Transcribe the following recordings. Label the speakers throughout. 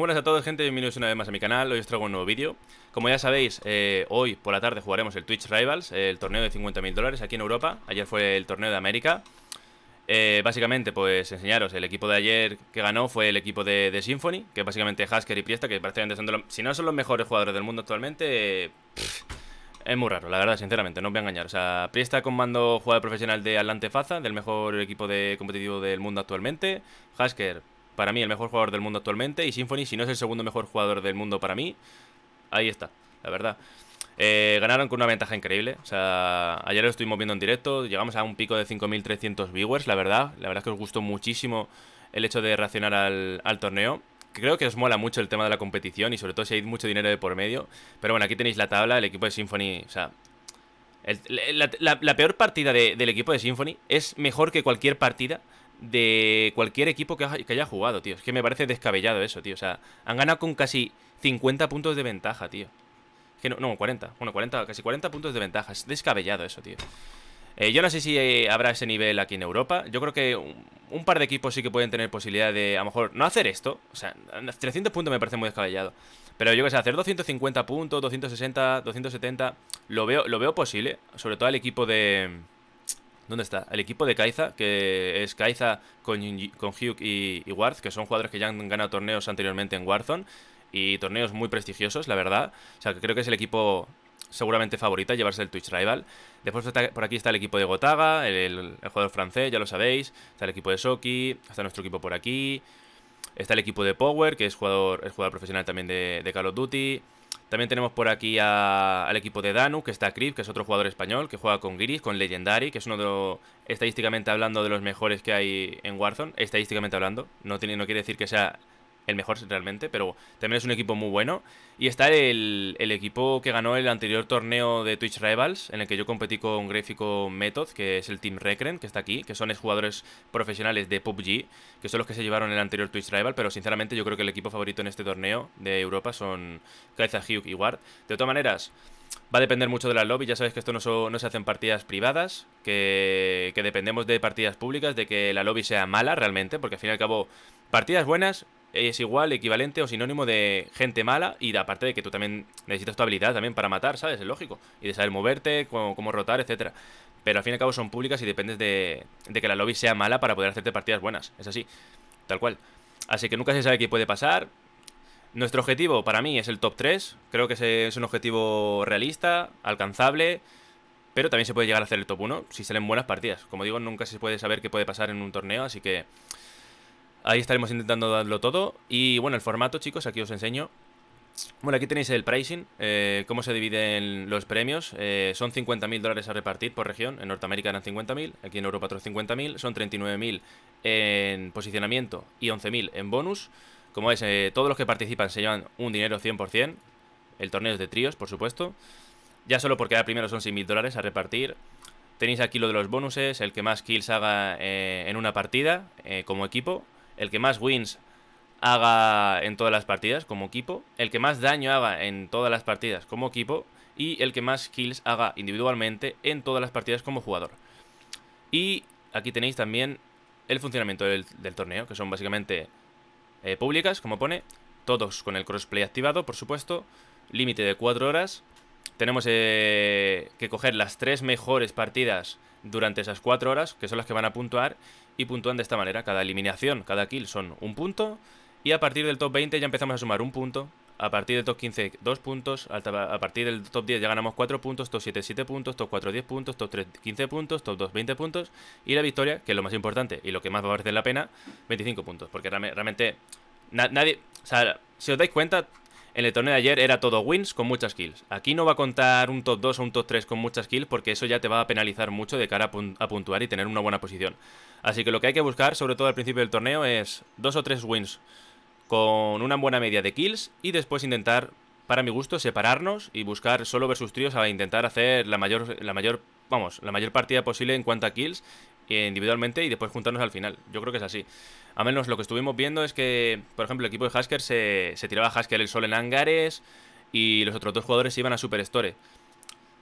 Speaker 1: buenas a todos gente, bienvenidos una vez más a mi canal, hoy os traigo un nuevo vídeo Como ya sabéis, eh, hoy por la tarde jugaremos el Twitch Rivals, el torneo de 50.000 dólares aquí en Europa Ayer fue el torneo de América eh, Básicamente, pues enseñaros, el equipo de ayer que ganó fue el equipo de, de Symphony Que básicamente Hasker y Priesta, que prácticamente son si no son los mejores jugadores del mundo actualmente Es muy raro, la verdad, sinceramente, no os voy a engañar O sea, Priesta con mando jugador profesional de Atlante Faza, del mejor equipo de competitivo del mundo actualmente Hasker para mí el mejor jugador del mundo actualmente. Y Symphony, si no es el segundo mejor jugador del mundo para mí, ahí está, la verdad. Eh, ganaron con una ventaja increíble. O sea, ayer lo estuvimos viendo en directo. Llegamos a un pico de 5.300 viewers, la verdad. La verdad es que os gustó muchísimo el hecho de reaccionar al, torneo creo que os mola mucho el tema de la competición y sobre todo si hay mucho dinero de por medio. Pero bueno, aquí tenéis la tabla, el equipo de Symphony, o sea... la, peor partida del equipo de Symphony es mejor que cualquier partida de cualquier equipo que, haya jugado, tío. Es que me parece descabellado eso, tío. O sea, han ganado con casi 50 puntos de ventaja, tío. que no, 40. Bueno, 40, casi 40 puntos de ventaja. Es descabellado eso, tío. Eh, yo no sé si eh, habrá ese nivel aquí en Europa. Yo creo que un, par de equipos sí que pueden tener posibilidad de, a lo mejor, no hacer esto. O sea, 300 puntos me parece muy descabellado. Pero yo que sé, hacer 250 puntos, 260, 270, lo veo, lo veo posible. Sobre todo el equipo de... ¿Dónde está? El equipo de Kaiza, que es Kaiza con, con Hugh y, Warth, que son jugadores que ya han ganado torneos anteriormente en Warzone y torneos muy prestigiosos, la verdad. O sea, que creo que es el equipo seguramente favorito a llevarse el Twitch Rival. Después por aquí está el equipo de Gotaga, el, jugador francés, ya lo sabéis. Está el equipo de Soki, está nuestro equipo por aquí. Está el equipo de Power, que es jugador, jugador profesional también de, de Call of Duty. También tenemos por aquí al equipo de Danu, que está Crip, que es otro jugador español, que juega con Giris, con Legendary, que es uno de los, estadísticamente hablando, de los mejores que hay en Warzone. Estadísticamente hablando, no, no quiere decir que sea el mejor realmente, pero también es un equipo muy bueno. Y está el, equipo que ganó el anterior torneo de Twitch Rivals, en el que yo competí con Gráfico Method, que es el Team Recren, que está aquí, que son jugadores profesionales de PUBG, que son los que se llevaron el anterior Twitch Rival, pero sinceramente yo creo que el equipo favorito en este torneo de Europa son Kaiza Hugh y Ward. De todas maneras, va a depender mucho de la lobby. Ya sabéis que esto no, no se hacen partidas privadas, que, que, dependemos de partidas públicas, de que la lobby sea mala realmente, porque al fin y al cabo, partidas buenas es igual, equivalente o sinónimo de gente mala y aparte de que tú también necesitas tu habilidad también para matar, ¿sabes? Es lógico. Y de saber moverte, cómo, rotar, etcétera. Pero al fin y al cabo son públicas y dependes de, de, que la lobby sea mala para poder hacerte partidas buenas. Es así, tal cual. Así que nunca se sabe qué puede pasar. Nuestro objetivo para mí es el top 3. Creo que es un objetivo realista, alcanzable. Pero también se puede llegar a hacer el top 1 si salen buenas partidas. Como digo, nunca se puede saber qué puede pasar en un torneo, así que Ahí estaremos intentando darlo todo. Y bueno, el formato, chicos, aquí os enseño. Bueno, aquí tenéis el pricing, eh, cómo se dividen los premios. Eh, son 50.000 dólares a repartir por región. En Norteamérica eran 50.000, aquí en Europa otros 50.000. Son 39.000 en posicionamiento y 11.000 en bonus. Como veis, eh, todos los que participan se llevan un dinero 100%. El torneo es de tríos, por supuesto. Ya solo porque ahora primero son 6.000 dólares a repartir. Tenéis aquí lo de los bonuses, el que más kills haga eh, en una partida como equipo el que más wins haga en todas las partidas como equipo, el que más daño haga en todas las partidas como equipo y el que más kills haga individualmente en todas las partidas como jugador. Y aquí tenéis también el funcionamiento del, torneo, que son básicamente eh, públicas, como pone, todos con el crossplay activado, por supuesto, límite de 4 horas, tenemos eh, que coger las 3 mejores partidas durante esas cuatro horas, que son las que van a puntuar, y puntúan de esta manera. Cada eliminación, cada kill son un punto, y a partir del top 20 ya empezamos a sumar un punto, a partir del top 15 2 puntos, a partir del top 10 ya ganamos 4 puntos, top 7 7 puntos, top 4 10 puntos, top 3 15 puntos, top 2 20 puntos y la victoria, que es lo más importante y lo que más va a merecer la pena, 25 puntos, porque realmente nadie, o sea, si os dais cuenta, en el torneo de ayer era todo wins con muchas kills. Aquí no va a contar un top 2 o un top 3 con muchas kills porque eso ya te va a penalizar mucho de cara a, puntuar y tener una buena posición. Así que lo que hay que buscar, sobre todo al principio del torneo, es dos o tres wins con una buena media de kills y después intentar, para mi gusto, separarnos y buscar solo versus tríos a intentar hacer la mayor, la mayor, vamos, la mayor partida posible en cuanto a kills eh, individualmente y después juntarnos al final. Yo creo que es así. A menos lo que estuvimos viendo es que, por ejemplo, el equipo de Hasker se, tiraba a Hasker el sol en hangares y los otros dos jugadores iban a Superstore.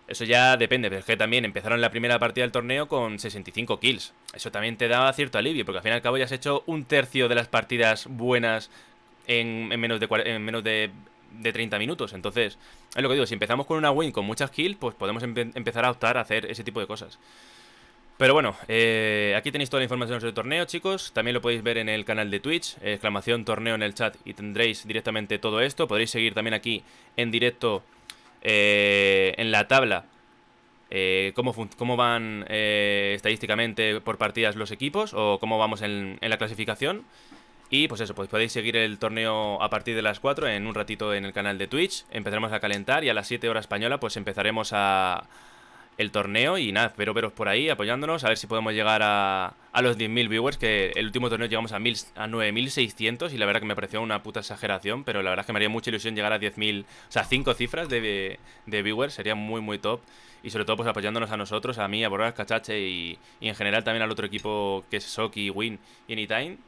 Speaker 1: Eso ya depende, pero es que también empezaron la primera partida del torneo con 65 kills. Eso también te daba cierto alivio, porque al fin y al cabo ya has hecho un tercio de las partidas buenas en, menos, de, en menos de, 30 minutos. Entonces, es lo que digo, si empezamos con una win con muchas kills, pues podemos empezar a optar a hacer ese tipo de cosas. Pero bueno, eh, aquí tenéis toda la información sobre el torneo, chicos. También lo podéis ver en el canal de Twitch, exclamación torneo en el chat y tendréis directamente todo esto. Podréis seguir también aquí en directo eh, en la tabla eh, cómo, cómo, van estadísticamente por partidas los equipos o cómo vamos en, la clasificación. Y pues eso, pues podéis seguir el torneo a partir de las 4 en un ratito en el canal de Twitch. Empezaremos a calentar y a las 7 horas española pues empezaremos a el torneo. Y nada, espero veros por ahí apoyándonos, a ver si podemos llegar a, a los 10.000 viewers, que el último torneo llegamos a, a 9.600 y la verdad que me pareció una puta exageración, pero la verdad es que me haría mucha ilusión llegar a 10.000, o sea, 5 cifras de, viewers, sería muy, muy top. Y sobre todo pues apoyándonos a nosotros, a mí, a Borras, Cachache y, y en general también al otro equipo que es Soki, Win y Anytime.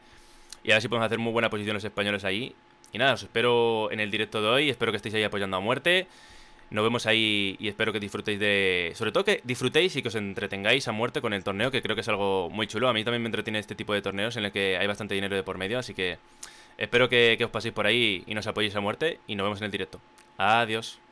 Speaker 1: Y a ver si podemos hacer muy buena posición los españoles ahí. Y nada, os espero en el directo de hoy, espero que estéis ahí apoyando a muerte. Nos vemos ahí y espero que disfrutéis de... Sobre todo que disfrutéis y que os entretengáis a muerte con el torneo, que creo que es algo muy chulo. A mí también me entretiene este tipo de torneos en el que hay bastante dinero de por medio, así que espero que, que os paséis por ahí y nos apoyéis a muerte y nos vemos en el directo. Adiós.